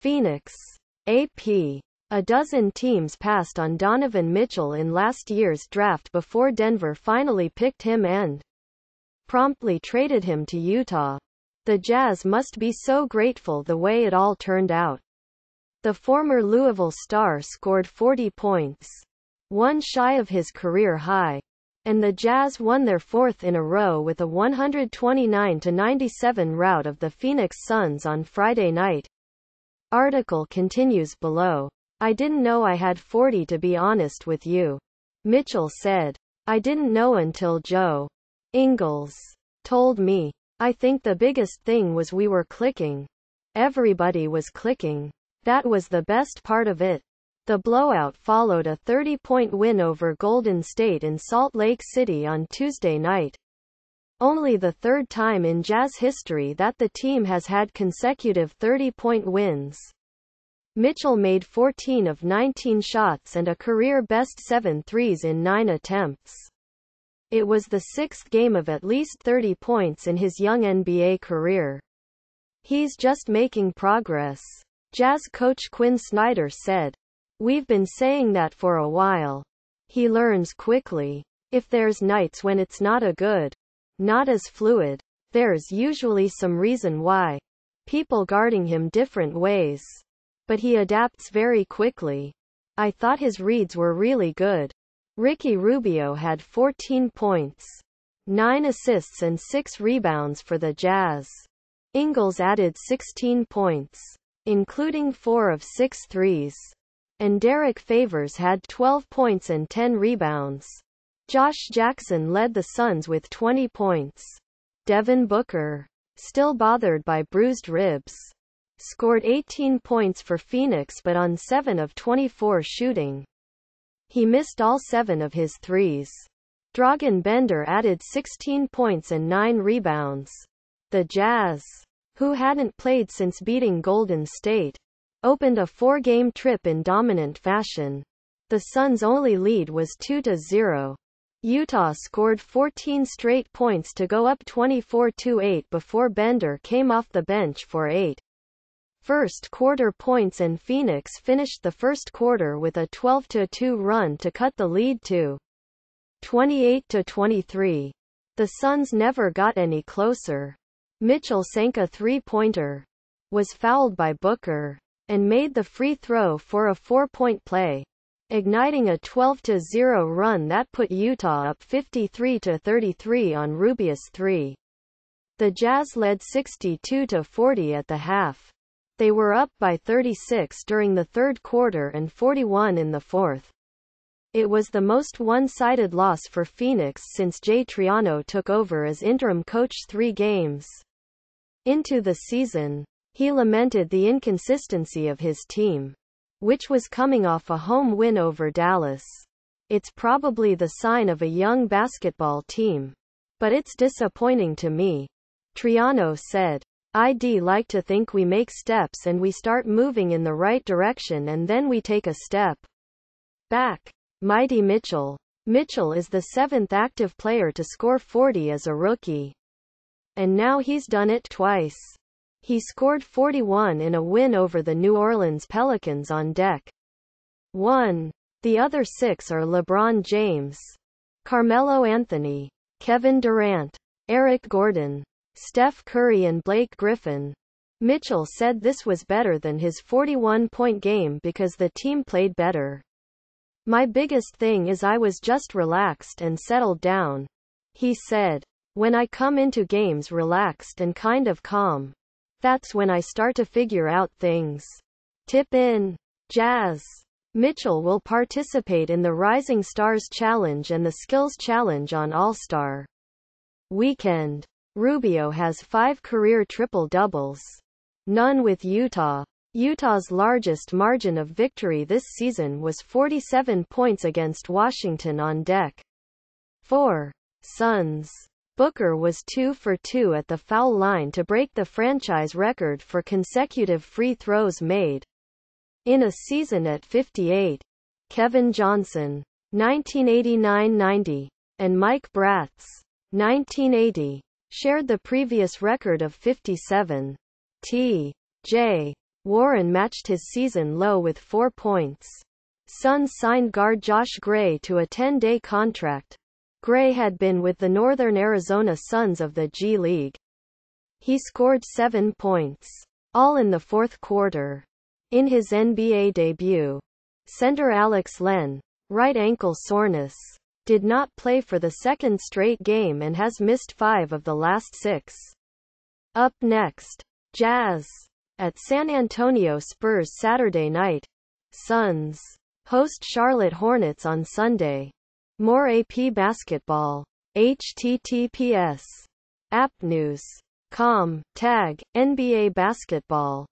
Phoenix. AP. A dozen teams passed on Donovan Mitchell in last year's draft before Denver finally picked him and promptly traded him to Utah. The Jazz must be so grateful the way it all turned out. The former Louisville star scored 40 points, one shy of his career high, and the Jazz won their fourth in a row with a 129-97 rout of the Phoenix Suns on Friday night. Article continues below. I didn't know I had 40 to be honest with you. Mitchell said. I didn't know until Joe Ingalls told me. I think the biggest thing was we were clicking. Everybody was clicking. That was the best part of it. The blowout followed a 30-point win over Golden State in Salt Lake City on Tuesday night only the third time in Jazz history that the team has had consecutive 30-point wins. Mitchell made 14 of 19 shots and a career-best seven threes in nine attempts. It was the sixth game of at least 30 points in his young NBA career. He's just making progress. Jazz coach Quinn Snyder said. We've been saying that for a while. He learns quickly. If there's nights when it's not a good not as fluid. There's usually some reason why. People guarding him different ways. But he adapts very quickly. I thought his reads were really good. Ricky Rubio had 14 points, 9 assists and 6 rebounds for the Jazz. Ingles added 16 points, including 4 of 6 threes. And Derek Favors had 12 points and 10 rebounds. Josh Jackson led the Suns with 20 points. Devin Booker, still bothered by bruised ribs, scored 18 points for Phoenix but on 7 of 24 shooting. He missed all 7 of his threes. Dragan Bender added 16 points and 9 rebounds. The Jazz, who hadn't played since beating Golden State, opened a four-game trip in dominant fashion. The Suns' only lead was 2-0. Utah scored 14 straight points to go up 24-8 before Bender came off the bench for eight. First quarter points and Phoenix finished the first quarter with a 12-2 run to cut the lead to 28-23. The Suns never got any closer. Mitchell sank a three-pointer, was fouled by Booker, and made the free throw for a four-point play igniting a 12-0 run that put Utah up 53-33 on Rubius 3. The Jazz led 62-40 at the half. They were up by 36 during the third quarter and 41 in the fourth. It was the most one-sided loss for Phoenix since Jay Triano took over as interim coach three games into the season. He lamented the inconsistency of his team which was coming off a home win over Dallas. It's probably the sign of a young basketball team. But it's disappointing to me. Triano said. I'd like to think we make steps and we start moving in the right direction and then we take a step back. Mighty Mitchell. Mitchell is the seventh active player to score 40 as a rookie. And now he's done it twice. He scored 41 in a win over the New Orleans Pelicans on deck. 1. The other six are LeBron James, Carmelo Anthony, Kevin Durant, Eric Gordon, Steph Curry and Blake Griffin. Mitchell said this was better than his 41-point game because the team played better. My biggest thing is I was just relaxed and settled down. He said, when I come into games relaxed and kind of calm. That's when I start to figure out things. Tip in. Jazz. Mitchell will participate in the Rising Stars Challenge and the Skills Challenge on All-Star Weekend. Rubio has five career triple-doubles. None with Utah. Utah's largest margin of victory this season was 47 points against Washington on deck. 4. Suns. Booker was 2 for 2 at the foul line to break the franchise record for consecutive free throws made in a season at 58. Kevin Johnson, 1989-90, and Mike Bratz, 1980, shared the previous record of 57. T. J. Warren matched his season low with 4 points. Suns signed guard Josh Gray to a 10-day contract, Gray had been with the Northern Arizona Suns of the G League. He scored seven points, all in the fourth quarter. In his NBA debut, center Alex Len, right ankle soreness, did not play for the second straight game and has missed five of the last six. Up next, Jazz. At San Antonio Spurs Saturday night. Suns. Host Charlotte Hornets on Sunday. More AP Basketball. https apnews.com, tag, NBA Basketball